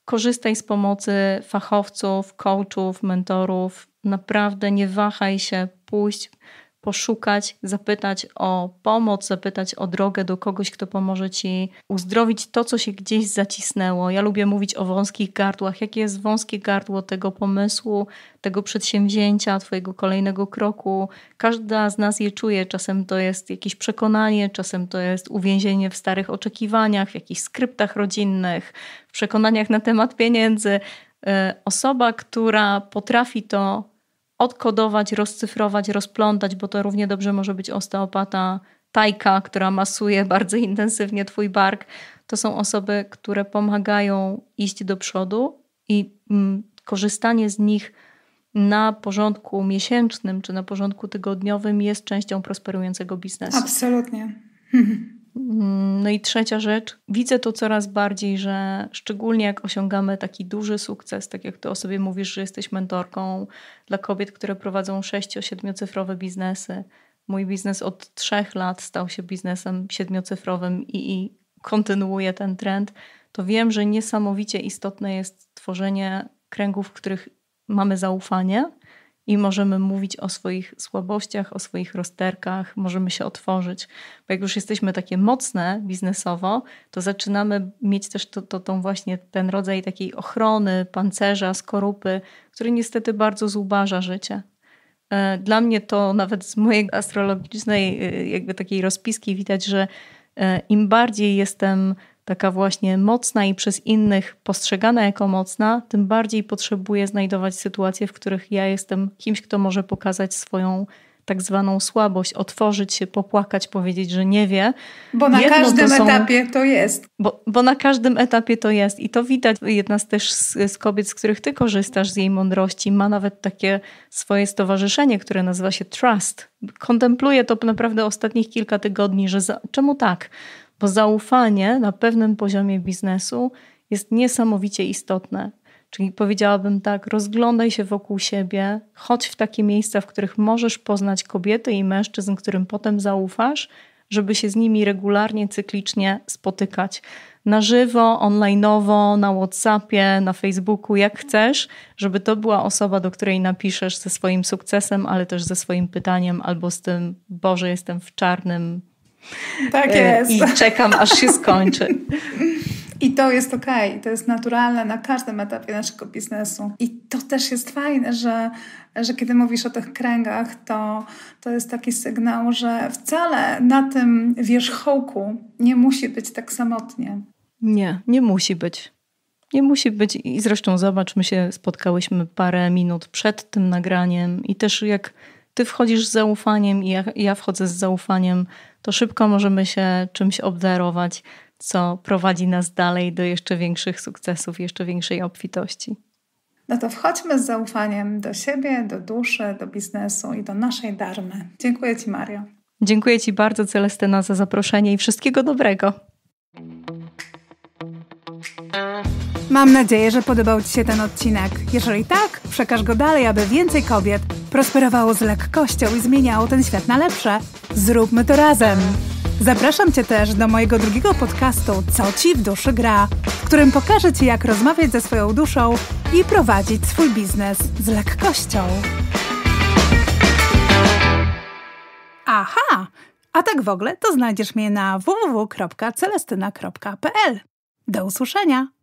korzystaj z pomocy fachowców, coachów, mentorów. Naprawdę nie wahaj się pójść poszukać, zapytać o pomoc, zapytać o drogę do kogoś, kto pomoże ci uzdrowić to, co się gdzieś zacisnęło. Ja lubię mówić o wąskich gardłach. Jakie jest wąskie gardło tego pomysłu, tego przedsięwzięcia, twojego kolejnego kroku? Każda z nas je czuje. Czasem to jest jakieś przekonanie, czasem to jest uwięzienie w starych oczekiwaniach, w jakichś skryptach rodzinnych, w przekonaniach na temat pieniędzy. E, osoba, która potrafi to odkodować, rozcyfrować, rozplątać, bo to równie dobrze może być osteopata tajka, która masuje bardzo intensywnie twój bark. To są osoby, które pomagają iść do przodu i mm, korzystanie z nich na porządku miesięcznym czy na porządku tygodniowym jest częścią prosperującego biznesu. Absolutnie. Mm, no i trzecia rzecz, widzę to coraz bardziej, że szczególnie jak osiągamy taki duży sukces, tak jak ty o sobie mówisz, że jesteś mentorką dla kobiet, które prowadzą 6-7 cyfrowe biznesy. Mój biznes od trzech lat stał się biznesem siedmiocyfrowym i, i kontynuuje ten trend. To wiem, że niesamowicie istotne jest tworzenie kręgów, w których mamy zaufanie, i możemy mówić o swoich słabościach, o swoich rozterkach, możemy się otworzyć. Bo jak już jesteśmy takie mocne biznesowo, to zaczynamy mieć też to, to, tą właśnie ten rodzaj takiej ochrony, pancerza, skorupy, który niestety bardzo zubaża życie. E, dla mnie to nawet z mojej astrologicznej e, jakby takiej rozpiski widać, że e, im bardziej jestem taka właśnie mocna i przez innych postrzegana jako mocna, tym bardziej potrzebuję znajdować sytuacje, w których ja jestem kimś, kto może pokazać swoją tak zwaną słabość, otworzyć się, popłakać, powiedzieć, że nie wie. Bo na Jedno każdym to są... etapie to jest. Bo, bo, na każdym etapie to jest. I to widać. Jedna z też z, z, kobiet, z których ty korzystasz, z jej mądrości, ma nawet takie swoje stowarzyszenie, które nazywa się Trust. Kontempluje to naprawdę ostatnich kilka tygodni, że za... czemu tak? bo zaufanie na pewnym poziomie biznesu jest niesamowicie istotne. Czyli powiedziałabym tak, rozglądaj się wokół siebie, chodź w takie miejsca, w których możesz poznać kobiety i mężczyzn, którym potem zaufasz, żeby się z nimi regularnie, cyklicznie spotykać. Na żywo, onlineowo, na WhatsAppie, na Facebooku, jak chcesz, żeby to była osoba, do której napiszesz ze swoim sukcesem, ale też ze swoim pytaniem albo z tym, Boże, jestem w czarnym tak e, jest. I czekam, aż się skończy. I to jest okej, to jest naturalne na każdym etapie naszego biznesu. I to też jest fajne, że, że kiedy mówisz o tych kręgach, to, to jest taki sygnał, że wcale na tym wierzchołku nie musi być tak samotnie. Nie, nie musi być. Nie musi być. I zresztą zobacz, my się spotkałyśmy parę minut przed tym nagraniem i też jak ty wchodzisz z zaufaniem i ja, ja wchodzę z zaufaniem, to szybko możemy się czymś obdarować, co prowadzi nas dalej do jeszcze większych sukcesów, jeszcze większej obfitości. No to wchodźmy z zaufaniem do siebie, do duszy, do biznesu i do naszej darmy. Dziękuję Ci, Mario. Dziękuję Ci bardzo, Celestyna, za zaproszenie i wszystkiego dobrego. Mam nadzieję, że podobał Ci się ten odcinek. Jeżeli tak, przekaż go dalej, aby więcej kobiet prosperowało z lekkością i zmieniało ten świat na lepsze. Zróbmy to razem! Zapraszam Cię też do mojego drugiego podcastu Co Ci w duszy gra, w którym pokażę Ci, jak rozmawiać ze swoją duszą i prowadzić swój biznes z lekkością. Aha! A tak w ogóle to znajdziesz mnie na www.celestyna.pl. Do usłyszenia!